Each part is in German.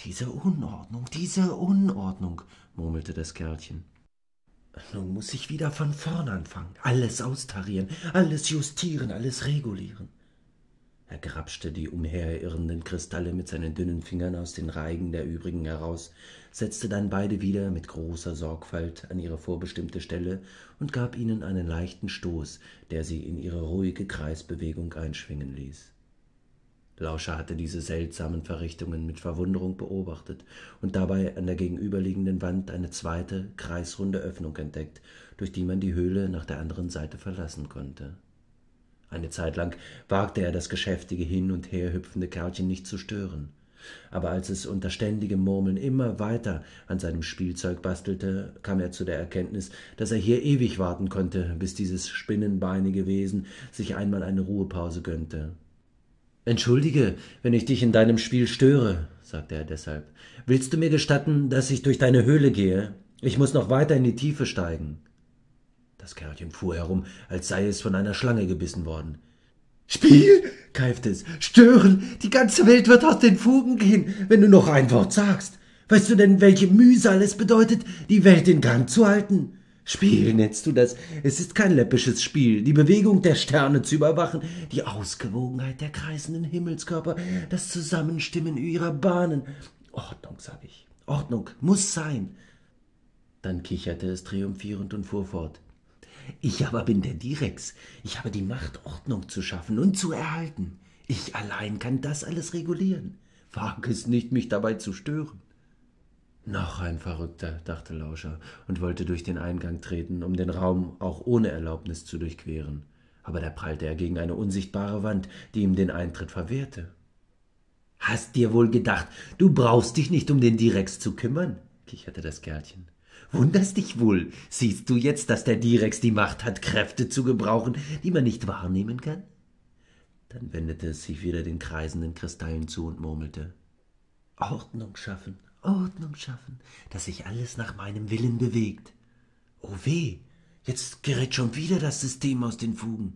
Diese Unordnung, diese Unordnung, murmelte das Kerlchen. Nun muß ich wieder von vorn anfangen, alles austarieren, alles justieren, alles regulieren. Er grapschte die umherirrenden Kristalle mit seinen dünnen Fingern aus den Reigen der übrigen heraus, setzte dann beide wieder mit großer Sorgfalt an ihre vorbestimmte Stelle und gab ihnen einen leichten Stoß, der sie in ihre ruhige Kreisbewegung einschwingen ließ. Lauscher hatte diese seltsamen Verrichtungen mit Verwunderung beobachtet und dabei an der gegenüberliegenden Wand eine zweite, kreisrunde Öffnung entdeckt, durch die man die Höhle nach der anderen Seite verlassen konnte. Eine Zeit lang wagte er das geschäftige hin und her hüpfende Kerlchen nicht zu stören. Aber als es unter ständigem Murmeln immer weiter an seinem Spielzeug bastelte, kam er zu der Erkenntnis, dass er hier ewig warten konnte, bis dieses spinnenbeinige Wesen sich einmal eine Ruhepause gönnte. Entschuldige, wenn ich dich in deinem Spiel störe, sagte er deshalb. Willst du mir gestatten, dass ich durch deine Höhle gehe? Ich muss noch weiter in die Tiefe steigen. Das Kerlchen fuhr herum, als sei es von einer Schlange gebissen worden. Spiel, keifte es, stören, die ganze Welt wird aus den Fugen gehen, wenn du noch ein Wort sagst. Weißt du denn, welche Mühsal es bedeutet, die Welt in Gang zu halten? Spiel nennst du das. Es ist kein läppisches Spiel. Die Bewegung der Sterne zu überwachen, die Ausgewogenheit der kreisenden Himmelskörper, das Zusammenstimmen ihrer Bahnen. Ordnung, sag ich. Ordnung muss sein. Dann kicherte es triumphierend und fuhr fort. Ich aber bin der Direx. Ich habe die Macht, Ordnung zu schaffen und zu erhalten. Ich allein kann das alles regulieren. Wag es nicht, mich dabei zu stören. Noch ein Verrückter, dachte Lauscher und wollte durch den Eingang treten, um den Raum auch ohne Erlaubnis zu durchqueren. Aber da prallte er gegen eine unsichtbare Wand, die ihm den Eintritt verwehrte. Hast dir wohl gedacht, du brauchst dich nicht um den Direx zu kümmern? kicherte das Kerlchen. Wunderst dich wohl, siehst du jetzt, dass der Direx die Macht hat, Kräfte zu gebrauchen, die man nicht wahrnehmen kann? Dann wendete es sich wieder den kreisenden Kristallen zu und murmelte Ordnung schaffen. Ordnung schaffen, dass sich alles nach meinem Willen bewegt. Oh weh, jetzt gerät schon wieder das System aus den Fugen.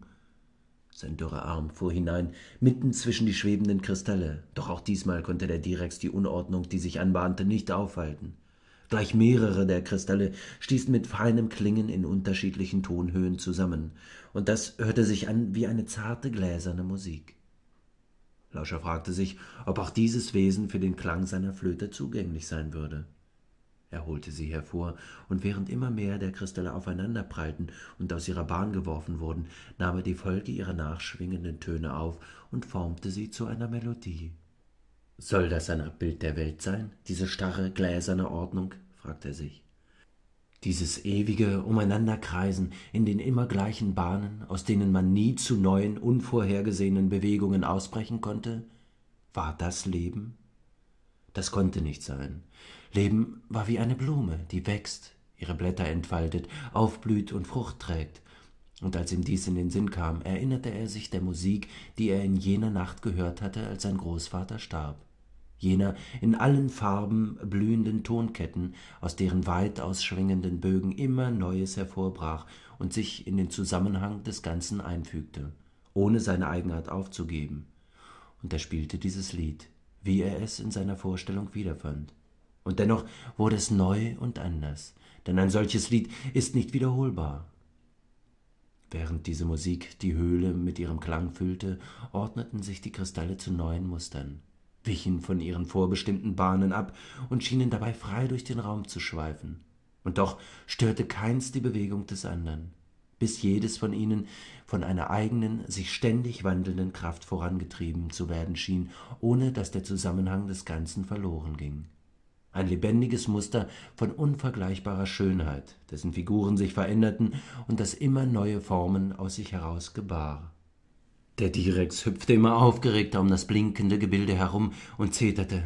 Sein dürrer Arm fuhr hinein, mitten zwischen die schwebenden Kristalle, doch auch diesmal konnte der Direx die Unordnung, die sich anbahnte, nicht aufhalten. Gleich mehrere der Kristalle stießen mit feinem Klingen in unterschiedlichen Tonhöhen zusammen, und das hörte sich an wie eine zarte gläserne Musik. Lauscher fragte sich, ob auch dieses Wesen für den Klang seiner Flöte zugänglich sein würde. Er holte sie hervor, und während immer mehr der Kristalle aufeinanderprallten und aus ihrer Bahn geworfen wurden, nahm er die Folge ihrer nachschwingenden Töne auf und formte sie zu einer Melodie. Soll das ein Abbild der Welt sein, diese starre, gläserne Ordnung? fragte er sich dieses ewige Umeinanderkreisen in den immer gleichen Bahnen, aus denen man nie zu neuen, unvorhergesehenen Bewegungen ausbrechen konnte? War das Leben? Das konnte nicht sein. Leben war wie eine Blume, die wächst, ihre Blätter entfaltet, aufblüht und Frucht trägt. Und als ihm dies in den Sinn kam, erinnerte er sich der Musik, die er in jener Nacht gehört hatte, als sein Großvater starb jener in allen Farben blühenden Tonketten, aus deren weit ausschwingenden Bögen immer Neues hervorbrach und sich in den Zusammenhang des Ganzen einfügte, ohne seine Eigenart aufzugeben. Und er spielte dieses Lied, wie er es in seiner Vorstellung wiederfand. Und dennoch wurde es neu und anders, denn ein solches Lied ist nicht wiederholbar. Während diese Musik die Höhle mit ihrem Klang füllte, ordneten sich die Kristalle zu neuen Mustern wichen von ihren vorbestimmten Bahnen ab und schienen dabei frei durch den Raum zu schweifen. Und doch störte keins die Bewegung des anderen, bis jedes von ihnen von einer eigenen, sich ständig wandelnden Kraft vorangetrieben zu werden schien, ohne dass der Zusammenhang des Ganzen verloren ging ein lebendiges Muster von unvergleichbarer Schönheit, dessen Figuren sich veränderten und das immer neue Formen aus sich heraus gebar. Der Direx hüpfte immer aufgeregter um das blinkende Gebilde herum und zeterte.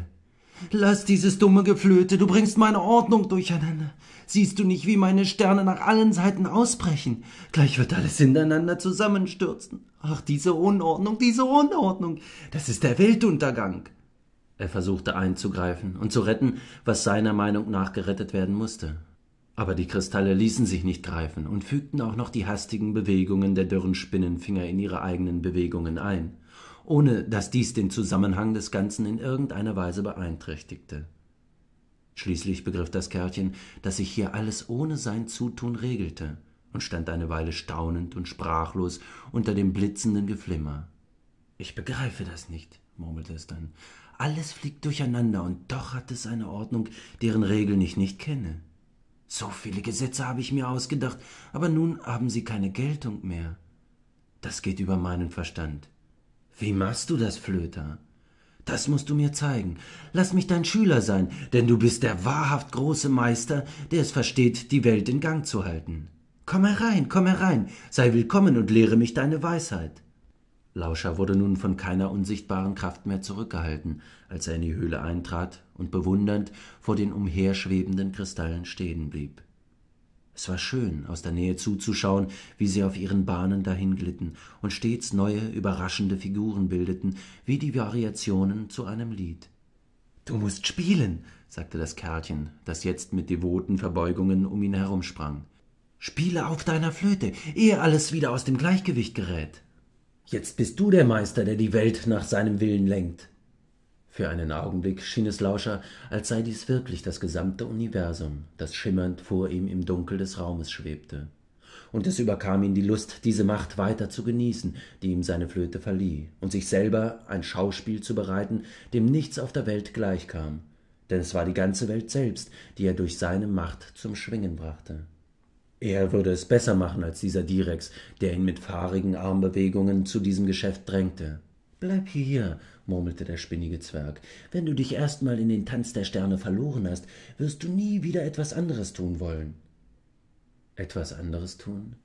Lass dieses dumme Geflöte, du bringst meine Ordnung durcheinander. Siehst du nicht, wie meine Sterne nach allen Seiten ausbrechen? Gleich wird alles hintereinander zusammenstürzen. Ach, diese Unordnung, diese Unordnung, das ist der Weltuntergang. Er versuchte einzugreifen und zu retten, was seiner Meinung nach gerettet werden musste. Aber die Kristalle ließen sich nicht greifen und fügten auch noch die hastigen Bewegungen der dürren Spinnenfinger in ihre eigenen Bewegungen ein, ohne dass dies den Zusammenhang des Ganzen in irgendeiner Weise beeinträchtigte. Schließlich begriff das Kerlchen, dass sich hier alles ohne sein Zutun regelte und stand eine Weile staunend und sprachlos unter dem blitzenden Geflimmer. Ich begreife das nicht, murmelte es dann. Alles fliegt durcheinander und doch hat es eine Ordnung, deren Regeln ich nicht kenne. So viele Gesetze habe ich mir ausgedacht, aber nun haben sie keine Geltung mehr. Das geht über meinen Verstand. Wie machst du das, Flöter? Das musst du mir zeigen. Lass mich dein Schüler sein, denn du bist der wahrhaft große Meister, der es versteht, die Welt in Gang zu halten. Komm herein, komm herein, sei willkommen und lehre mich deine Weisheit. Lauscher wurde nun von keiner unsichtbaren Kraft mehr zurückgehalten, als er in die Höhle eintrat und bewundernd vor den umherschwebenden Kristallen stehen blieb. Es war schön, aus der Nähe zuzuschauen, wie sie auf ihren Bahnen dahinglitten und stets neue, überraschende Figuren bildeten, wie die Variationen zu einem Lied. Du musst spielen, sagte das Kerlchen, das jetzt mit devoten Verbeugungen um ihn herumsprang. Spiele auf deiner Flöte, ehe alles wieder aus dem Gleichgewicht gerät. Jetzt bist du der Meister, der die Welt nach seinem Willen lenkt. Für einen Augenblick schien es Lauscher, als sei dies wirklich das gesamte Universum, das schimmernd vor ihm im Dunkel des Raumes schwebte. Und es überkam ihn die Lust, diese Macht weiter zu genießen, die ihm seine Flöte verlieh, und sich selber ein Schauspiel zu bereiten, dem nichts auf der Welt gleichkam, denn es war die ganze Welt selbst, die er durch seine Macht zum Schwingen brachte. Er würde es besser machen als dieser Direx, der ihn mit fahrigen Armbewegungen zu diesem Geschäft drängte. Bleib hier, murmelte der spinnige Zwerg. Wenn du dich erstmal in den Tanz der Sterne verloren hast, wirst du nie wieder etwas anderes tun wollen. Etwas anderes tun?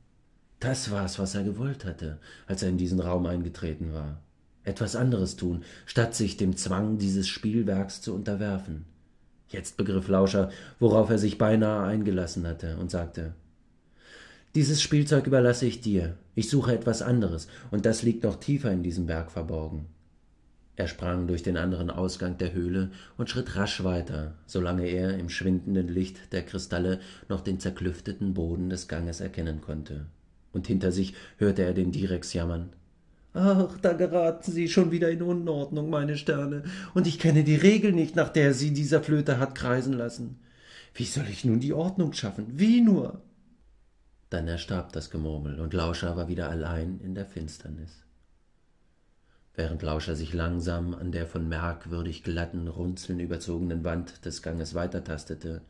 Das war's, was er gewollt hatte, als er in diesen Raum eingetreten war. Etwas anderes tun, statt sich dem Zwang dieses Spielwerks zu unterwerfen. Jetzt begriff Lauscher, worauf er sich beinahe eingelassen hatte, und sagte dieses Spielzeug überlasse ich dir. Ich suche etwas anderes, und das liegt noch tiefer in diesem Berg verborgen. Er sprang durch den anderen Ausgang der Höhle und schritt rasch weiter, solange er im schwindenden Licht der Kristalle noch den zerklüfteten Boden des Ganges erkennen konnte. Und hinter sich hörte er den Direx jammern. Ach, da geraten Sie schon wieder in Unordnung, meine Sterne, und ich kenne die Regel nicht, nach der Sie dieser Flöte hat kreisen lassen. Wie soll ich nun die Ordnung schaffen? Wie nur? Dann erstarb das Gemurmel und Lauscher war wieder allein in der Finsternis. Während Lauscher sich langsam an der von merkwürdig glatten, runzeln überzogenen Wand des Ganges weitertastete,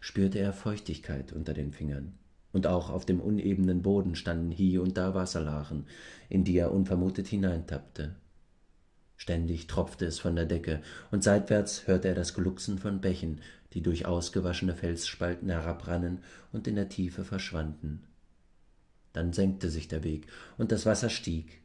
spürte er Feuchtigkeit unter den Fingern. Und auch auf dem unebenen Boden standen hie und da Wasserlachen, in die er unvermutet hineintappte. Ständig tropfte es von der Decke, und seitwärts hörte er das Glucksen von Bächen, die durch ausgewaschene Felsspalten herabrannen und in der Tiefe verschwanden. Dann senkte sich der Weg, und das Wasser stieg.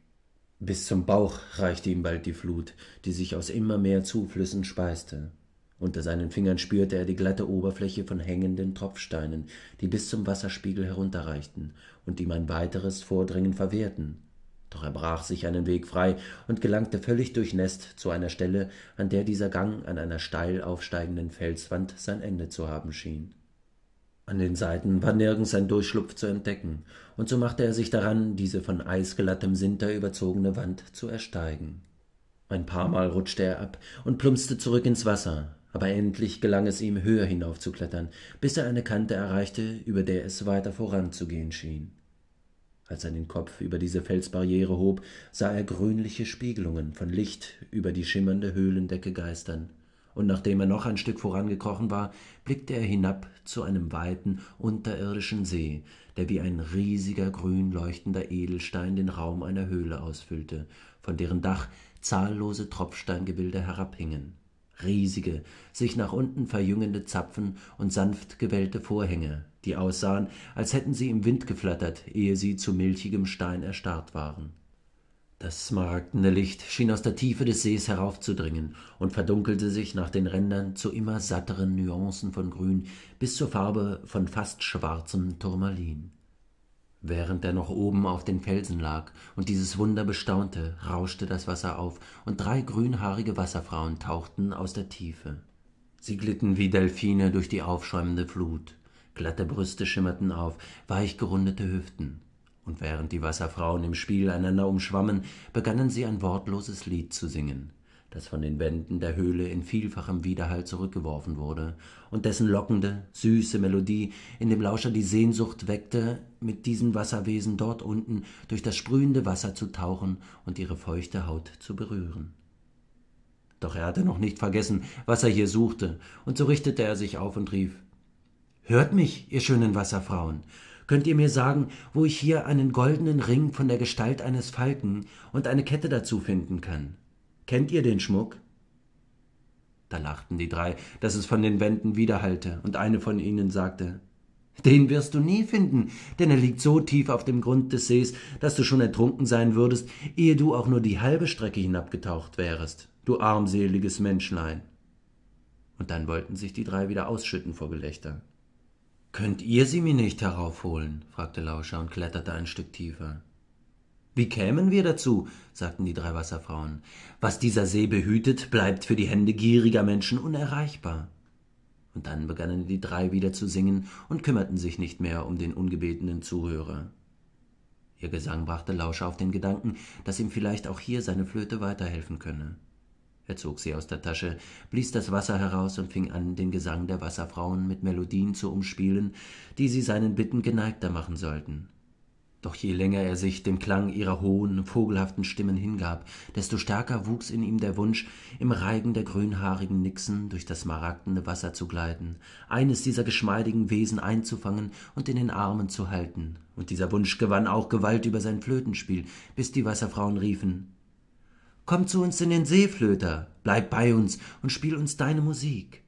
Bis zum Bauch reichte ihm bald die Flut, die sich aus immer mehr Zuflüssen speiste. Unter seinen Fingern spürte er die glatte Oberfläche von hängenden Tropfsteinen, die bis zum Wasserspiegel herunterreichten und ihm ein weiteres Vordringen verwehrten. Doch er brach sich einen Weg frei und gelangte völlig durchnässt zu einer Stelle, an der dieser Gang an einer steil aufsteigenden Felswand sein Ende zu haben schien. An den Seiten war nirgends ein Durchschlupf zu entdecken, und so machte er sich daran, diese von eisglattem Sinter überzogene Wand zu ersteigen. Ein paar Mal rutschte er ab und plumpste zurück ins Wasser, aber endlich gelang es ihm, höher hinaufzuklettern, bis er eine Kante erreichte, über der es weiter voranzugehen schien. Als er den Kopf über diese Felsbarriere hob, sah er grünliche Spiegelungen von Licht über die schimmernde Höhlendecke geistern, und nachdem er noch ein Stück vorangekrochen war, blickte er hinab zu einem weiten, unterirdischen See, der wie ein riesiger grün leuchtender Edelstein den Raum einer Höhle ausfüllte, von deren Dach zahllose Tropfsteingebilde herabhingen. Riesige, sich nach unten verjüngende Zapfen und sanft gewellte Vorhänge die aussahen, als hätten sie im Wind geflattert, ehe sie zu milchigem Stein erstarrt waren. Das smaragdene Licht schien aus der Tiefe des Sees heraufzudringen und verdunkelte sich nach den Rändern zu immer satteren Nuancen von Grün bis zur Farbe von fast schwarzem Turmalin. Während er noch oben auf den Felsen lag und dieses Wunder bestaunte, rauschte das Wasser auf, und drei grünhaarige Wasserfrauen tauchten aus der Tiefe. Sie glitten wie Delfine durch die aufschäumende Flut. Glatte Brüste schimmerten auf, weich gerundete Hüften. Und während die Wasserfrauen im Spiel einander umschwammen, begannen sie ein wortloses Lied zu singen, das von den Wänden der Höhle in vielfachem Widerhall zurückgeworfen wurde und dessen lockende, süße Melodie in dem Lauscher die Sehnsucht weckte, mit diesen Wasserwesen dort unten durch das sprühende Wasser zu tauchen und ihre feuchte Haut zu berühren. Doch er hatte noch nicht vergessen, was er hier suchte, und so richtete er sich auf und rief Hört mich, ihr schönen Wasserfrauen. Könnt ihr mir sagen, wo ich hier einen goldenen Ring von der Gestalt eines Falken und eine Kette dazu finden kann? Kennt ihr den Schmuck? Da lachten die drei, daß es von den Wänden widerhallte, und eine von ihnen sagte Den wirst du nie finden, denn er liegt so tief auf dem Grund des Sees, daß du schon ertrunken sein würdest, ehe du auch nur die halbe Strecke hinabgetaucht wärest, du armseliges Menschlein. Und dann wollten sich die drei wieder ausschütten vor Gelächter. Könnt ihr sie mir nicht heraufholen? fragte Lauscher und kletterte ein Stück tiefer. Wie kämen wir dazu? sagten die drei Wasserfrauen. Was dieser See behütet, bleibt für die Hände gieriger Menschen unerreichbar. Und dann begannen die drei wieder zu singen und kümmerten sich nicht mehr um den ungebetenen Zuhörer. Ihr Gesang brachte Lauscher auf den Gedanken, dass ihm vielleicht auch hier seine Flöte weiterhelfen könne. Er zog sie aus der Tasche, blies das Wasser heraus und fing an, den Gesang der Wasserfrauen mit Melodien zu umspielen, die sie seinen Bitten geneigter machen sollten. Doch je länger er sich dem Klang ihrer hohen, vogelhaften Stimmen hingab, desto stärker wuchs in ihm der Wunsch, im Reigen der grünhaarigen Nixen durch das smaragdene Wasser zu gleiten, eines dieser geschmeidigen Wesen einzufangen und in den Armen zu halten. Und dieser Wunsch gewann auch Gewalt über sein Flötenspiel, bis die Wasserfrauen riefen Komm zu uns in den Seeflöter, bleib bei uns und spiel uns deine Musik.